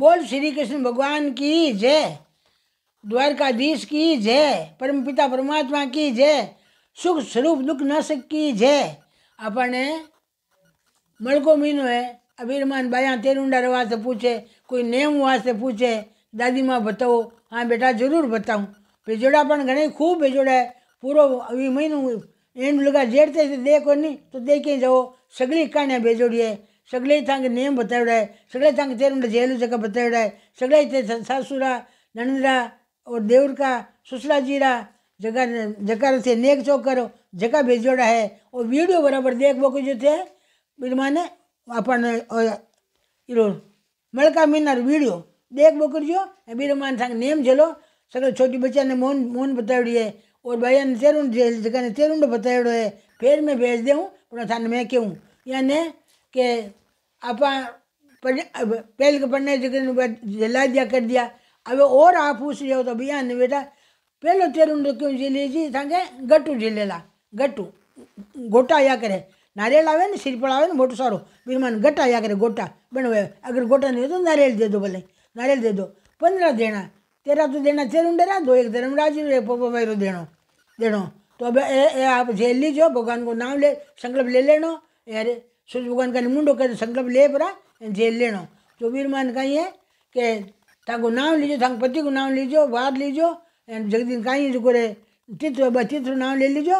बोल श्री कृष्ण भगवान की जय द्वारकाधीश की जय परम पिता परमात्मा की जय सुख स्वरूप दुख नाशक की जय अपने मलको मीनो है अभिरमान बाया तेरुंडा रवा से पूछे कोई नेम हुआ पूछे दादी माँ बताओ हाँ बेटा जरूर बताऊँ भेजोड़ा पर घने खूब बेजोड़ा है पूरो अभी महीनों एंड लगा जेड़ते थे दे नहीं तो देखे जाओ सगली कहानियाँ भेजोड़ी है सगले थांग नेम बतावड़ा है सगले थांग तेरुंडा जेलू जगह बतावड़ा है सगले थे सासुरा नंदरा और देवर का सुसला जीरा जगह जगह से नेक चौक करो जगह भेजोड़ा है और वीडियो बराबर देख कि जो थे फिर माने अपन मलका मीनार वीडियो जो करजो मान संग नेम झेलो सगल छोटी बच्चा ने मोन मोन बतावड़ी है और भैया ने तेरुंड जगह ने तेरुंड बतावड़ो है फिर मैं भेज दूँ पर मैं कहूँ यानी कि आप पहले के पढ़ने जगह जला दिया कर दिया अब और आपूस जो तो अभियान बेटा पहले तेरू क्यों झीले जी संगे गट्टू झीले ला गट्टू गोटा या करे नारियल आवे ना सीरपड़ आवे ना मोटू सारो फिर मन गट्टा या करे गोटा बनो अगर गोटा नहीं हो तो नारियल दे दो भले नारियल दे दो पंद्रह देना तेरा तो देना तेरू डेरा दो एक धर्म राजी पोपा भाई देनो देनो तो अब ए, आप झेल लीजिए भगवान को नाम ले संकल्प ले लेनो अरे सूर्य भगवान का मुंडो कर संकल्प ले पड़ा झेल लेना तो फिर मन कहीं है कि ताको नाम लीजो संपत्ति को नाम लीजो वाद लीजो जगदीन ही जो चित्र चित्र नाम ले लीजो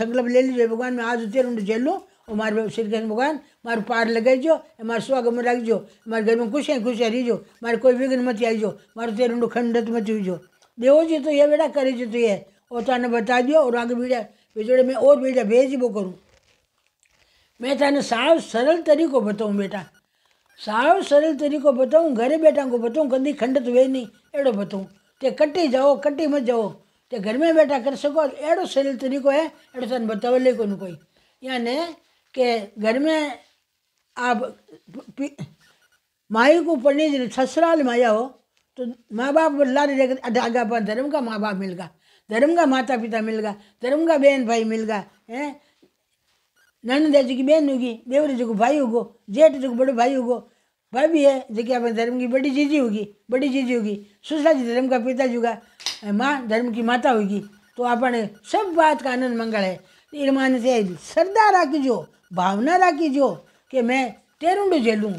संकल्प ले लीजो भगवान मैं आज उतर उठ झेलो और मारे श्री कृष्ण भगवान मार पार लगाइजो मारे स्वागत में रखजो मारे घर में खुशियाँ खुशियाँ रहीजो मारे कोई विघ्न मत आईजो मारो तेरे उठो खंडत मत जो देव जी तो ये बेटा करे जो तो ये और ताने बता दियो और आगे बीड़ा बिजोड़े में और बीड़ा भेज वो करूँ मैं तो साफ सरल तरीको बताऊँ बेटा साव सरल तरीक़ो बताऊँ घरे बैठा को बताऊँ कदी खंडित वे नहीं अड़ो बताऊँ ते कटी जाओ कटी मत जाओ ते घर में बैठा कर सको अड़ो सरल तरीक़ो है अड़ो तन बतावले को कोई यानी के घर में आप माई को पढ़ने जब ससुराल आया हो तो माँ बाप लारे आगा पर धर्म का माँ बाप मिलगा धर्म का माता पिता मिलगा धर्म का बहन भाई मिलगा है नणंद है जेकी बहन होगी देवर जो भाई होगो जेठ जो बड़े भाई होगो भाभी है कि अपने धर्म की बड़ी जीजी होगी बड़ी जीजी होगी सुसरा जी धर्म का पिता होगा माँ धर्म की माता होगी तो अपने सब बात का आनंद मंगल है ईरमान से श्रद्धा राखी जो भावना राखी जो कि मैं तेरुंडो झेलूँ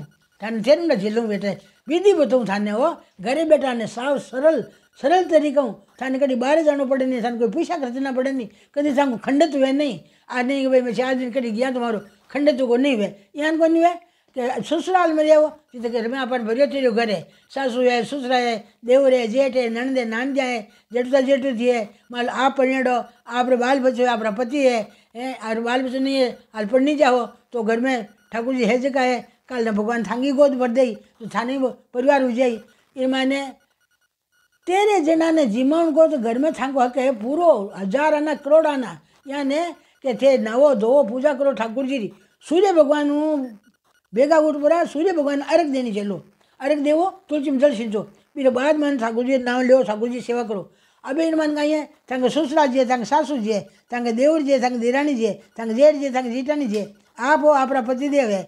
थाने तेरुंडा झेलूँ बेटे विधि बताऊँ थाने वो घरे बेटा ने साव सरल सरल तरीका हूँ थाने कभी बाहर जाना पड़े नहीं थाने कोई पूछा खर्चना पड़े नहीं कभी थाने खंडित हुए नहीं आज नहीं भाई मैं चार दिन कभी गया तुम्हारो तो खंडित को नहीं हुए यहाँ को नहीं हुए कि ससुराल में जाओ तो घर में अपन भरियो तेरो घर है सासू है ससुरा है देवर है जेठ है नंद है नानजा है जेठुता जेठू थी है माल आप परिणो आप बाल बच्चो है आपका पति है और बाल बच्चो नहीं है हाल पर जाओ तो घर में ठाकुर जी है जगह है कल ना भगवान थांगी गोद भर दे तो थाने परिवार उजाई इन ये माने तेरे जनाने जीवन को तो घर में थांको हक पूरा हजार आना करोड़ आना यानी के थे नवो धोवो पूजा करो ठाकुर जी की सूर्य भगवान बेगा उठ पड़ा सूर्य भगवान अर्घ देनी चलो अर्घ देवो तुलसी में जल सिंचो फिर बाद में ठाकुर जी नाम लो ठाकुर जी सेवा करो अभी इन मन कहीं है तंग ससुरा जी तंग सासू जी तंग देवर जी तंग देरानी जी तंग जेठ जी तंग जीटानी जी आप हो आपरा पतिदेव है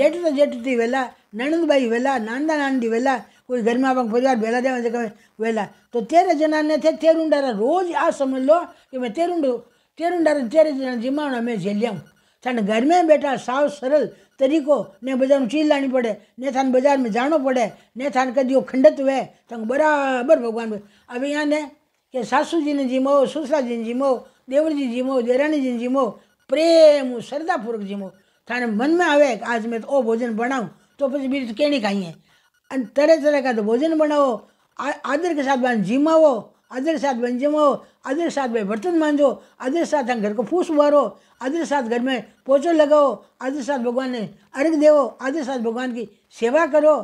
जेठ तो जेठ थी वेला ननंद बाई वेला नांदा नानदी वेला કોઈ ઘરમાં પણ પરિવાર ભેગા થયા છે કે વહેલા તો તેર જણાને તે તેરુંડારા રોજ આ સમજ લો કે મેં તેરુંડો તેરુંડારા તેર જણા જીમાણા મેં ઝેલ્યામ થાને ઘરમાં બેઠા સાવ સરળ તરીકો ને બધાનું ચીલાણી પડે ને થાને બજારમાં જાણો પડે ને થાને કદીઓ ખંડત વે તંગ બરાબર ભગવાન હવે યાને કે સાસુજીને જીમો સુસરાજીને જીમો દેવરજી જીમો દેરાણીજીને જીમો પ્રેમ શ્રદ્ધાપૂર્વક જીમો થાને મનમાં આવે કે આજ મેં તો ઓ ભોજન બનાવું તો પછી બીજું કેણી ખાઈએ અંતરે જલે કા બોજન બનાવો આદર કે સાથ માં જીમાવો આદર સાથ બંજીમો આદર સાથ બે બર્તન માંજો આદર સાથ ઘર કો પૂસ ભરો આદર સાથ ઘર મે પોજો લગાવો આદર સાથ ભગવાન ને અરક દેવો આદર સાથ ભગવાન કી સેવા કરો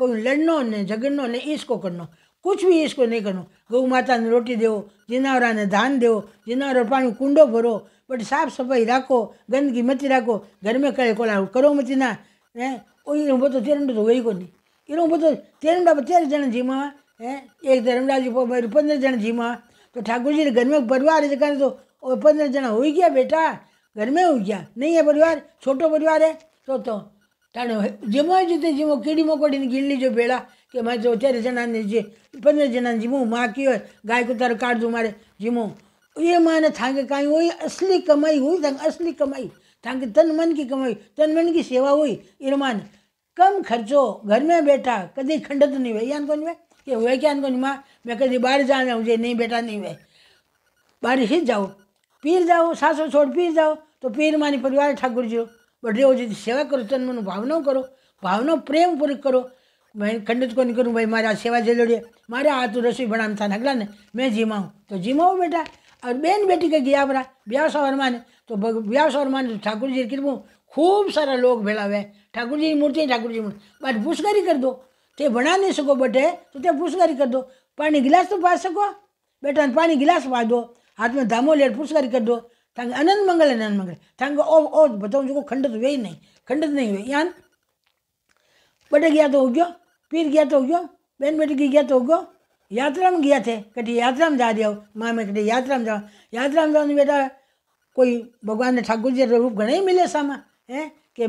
કોઈ લડનો ને જગનો ને ઈસકો કરનો કુછ ભી ઈસકો નઈ કરનો ગૌ માતા ને રોટી દેવો જીનાવરા ને ધાન દેવો જીનારો પાણી કુંડો ભરો બટ સાફ સબઈ રાખો ગંદકી મત રાખો ઘર મે કઈકો લાવ કરો મત ના હે કોઈ નો બોતો થેરનો તો વેઈ કોની इनबूत तेरह जन जीमा हैं एक धर्मलाल जी मेरे पंद्रह जन जीमा तो ठाकुर जी घर में परिवार है तो पंद्रह जना हो गया बेटा घर में हो गया नहीं है परिवार छोटो परिवार है तो तो जिमो जिते जिमो कीड़ी मकोड़ी ने गिन लीजिए बेड़ा कि मैं तो तेरह जना पंद्रह जना ने जिमो माँ की और गाय को तार काट दूँ मारे जिमो ये माने थांगे कहीं हुई असली कमाई हुई था असली कमाई थांगे तन मन की कमाई तन मन की सेवा हुई इरमान કમ ખર્ચો ઘર મેં બેઠા કદી ખંડત નહીં હોય યાન કોની ભાઈ કે હોય ક્યાં કોની માં મેં કદી બહાર જવા જાઉં છે નહીં બેટા નહીં હોય બહાર હી જાઓ પીર જાઓ સાસો છોડ પીર જાઓ તો પીર માની પરિવાર ઠાકોરજીઓ બઢરેઓ જેથી સેવા કરો તન્મનું ભાવનો કરો ભાવનો પ્રેમપૂર્વક કરો मैं खंडित को नहीं करूँ भाई मारा सेवा जलोड़िए मारा हाथ रसोई बनाम था नगला ने मैं जिमाऊँ तो जिमाऊँ बेटा और बहन बेटी का गया बरा ब्याह सवरमा ने तो ब्याह सवरमा ने ठाकुर जी कृपू खूब सारा लोग भेड़ा हुआ है ठाकुर जी की मूर्ति ठाकुर जी मूर्ति बट फूसगारी कर दो ते बना नहीं सको बटे तो ते फूसगारी कर दो पानी गिलास तो पा सको बेटा पानी गिलास पा दो हाथ में धामो लेट फूसगारी कर दो ताकि अनंत मंगल अनंत मंगल ताकि ओ ओ बताऊँ जो खंडित वे ही नहीं खंडित नहीं हुए यान बटे गया तो हो गयो पीर गया तो हो गयो बहन बेटे की गया तो हो गयो यात्रा में गया थे कटी यात्रा में जा रहे हो माँ में कटी यात्रा में जाओ यात्रा में जाओ तो बेटा कोई भगवान ने ठाकुर जी रूप घने ही मिले सामा है कि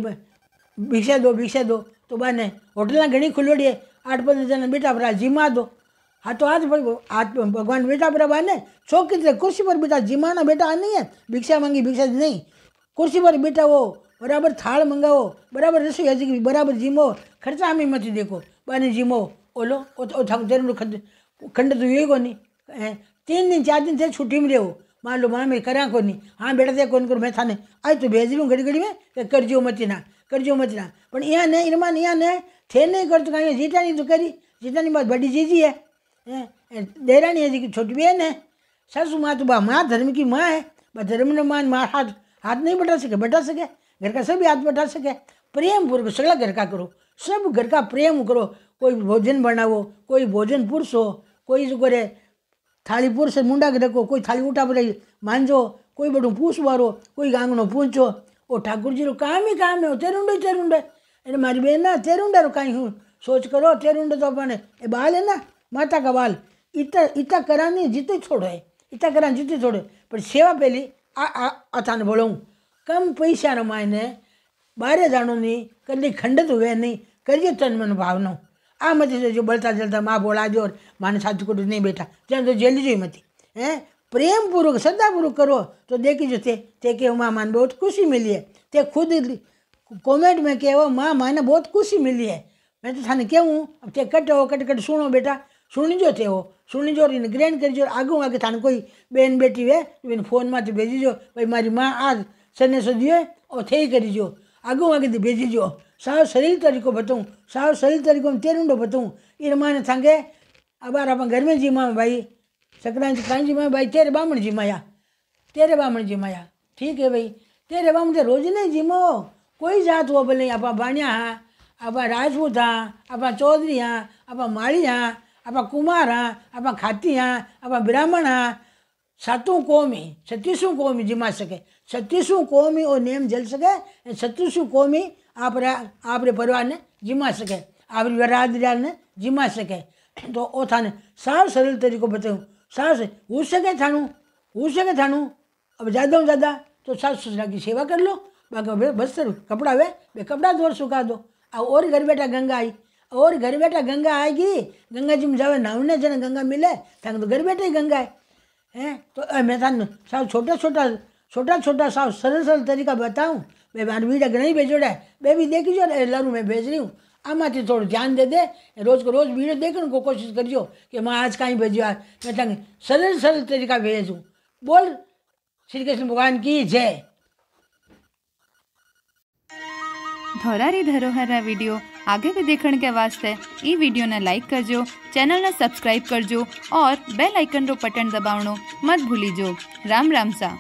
भिक्षा दो भिक्षा दो तो बने होटल घनी खुलवाड़ी आठ पंद्रह जन बेटापरा जीमा दो हाँ तो आज हाथ भगवान बेटापरा बने शौक कितने कुर्सी पर बेटा जीमा ना बेटा नहीं है भिक्षा मांगी भिक्षा नहीं कुर्सी पर बेटा वो बराबर थाल मंगाओ बराबर रसोई हजी की बराबर जीमो खर्चा हमें मत देखो बने जीमो ओलो जरूर खंड खंड तो यही को नहीं तीन दिन चार दिन से छुट्टी में रहो मान लो मैं करा को नहीं हाँ बेटा दे कौन करो मैं थाने आज तो भेज रही घड़ी घड़ी में कर्जियो मती ना करजो મતના पर અહીંયા ને ઇરમાન અહીંયા ને છે નહીં કરતું કાંઈ જીતાની તો કરી જીતાની બાદ બડી જીજી है जी छोटी बहन है सासू माँ तो बा माँ धर्म की माँ है बा धर्म ने मान माँ हाथ हाथ नहीं बटा सके बटा सके घर का सभी हाथ बटा सके प्रेम पूर्वक सगला घर का करो सब घर का प्रेम करो कोई भोजन बनाओ कोई भोजन पुरुष हो कोई जो करे थाली पुरुष मुंडा के रखो कोई थाली उठा पर मांझो कोई बड़ो पूछ मारो कोई गांगनो पूछो वो ठाकुर जी काम ही काम है वो तेरुंडे तेरुंडे એટલે મારી બહેનના તેરુંડાનું કાંઈ હું સોચ કરો તેરુંડે તો પણ એ બાલ હે ના માતા કા બાલ ઇતા ઇતા કરાની જીતી છોડો એ ઇતા કરાની જીતી છોડે પણ સેવા પહેલી આ આ અથાને બોલાવું કમ પૈસા રમાયને બારે જાણોની કદી ખંડત હોય નહીં કરીએ તન મન ભાવનો આ મતી જો બળતા જલતા મા બોલાજો માને સાચું ખોટું નહીં બેઠા ત્યાં તો જેલી જોઈ મતી હે श्रद्धा पूर्वक करो तो देखी जो थे ते के माँ मान बहुत खुशी मिली है ते खुद कमेंट में कहो माँ माने बहुत खुशी मिली है मैं तो थाने कहूँ अब ते कट हो कट कट सुनो बेटा सुनजो जो थे हो सुनजो जो इन ग्रहण कर जो आगे आगे थाने कोई बहन बेटी वे तो इन फोन में भेजी जो भाई मारी माँ आज सने दिए और थे करी जो आगे आगे तो भेजी जो साव सरल तरीको बताऊँ साव सरल तरीको में बताऊँ इन माँ ने थांगे अब आप घर में जी माँ भाई संक्रांति कांजी माया भाई तेरे बामण जी माया तेरे बामण जी माया ठीक है भाई तेरे बामण रोज नहीं जिमो कोई जात वो भले आप बाणिया हाँ आप राजपूत हाँ आप चौधरी हाँ आप माली हाँ आप कुमार हाँ आप खाती हाँ आप ब्राह्मण हाँ सातों कौमी छत्तीसों कौमी जिमा सके छत्तीसों कोमी और नेम जल सके छत्तीसों कौमी आप रे आप रे परिवार ने जिमा सके आप ने जिमा सके तो ओ था ने सार सरल तरीको बताऊँ सास हो सके थानू हो सके थानू अब ज़्यादा हूँ ज़्यादा तो सास ससुरा की सेवा कर लो बाकी बस कपड़ा वे वे कपड़ा धोर तो सुखा दो और घर बैठा गंगा आई और घर बैठा गंगा आएगी गंगा जी में जावे नावने जन गंगा मिले तंग तो घर बैठे ही गंगा है हैं तो मैं था साहब छोटा छोटा छोटा छोटा साहब सरल सरल तरीका बताऊँ मैं बार बीटा ही भेजोड़ा है मैं भी देखी जो लारू मैं भेज रही हूँ આમાં થી થોડું ધ્યાન દે દે રોજ કો રોજ વિડીયો દેખને કો કોશિશ કરજો કે માં આજ કાંઈ ભેજ્યો આ મેં તને સરળ સરળ તરીકા ભેજું બોલ શ્રી કૃષ્ણ ભગવાન કી જય ધોરારી ધરોહરના વિડીયો આગે भी देखने के वास्ते ई वीडियो ने लाइक करजो चैनल ने सब्सक्राइब करजो और बेल आइकन रो बटन दबावनो मत भूली जो राम राम सा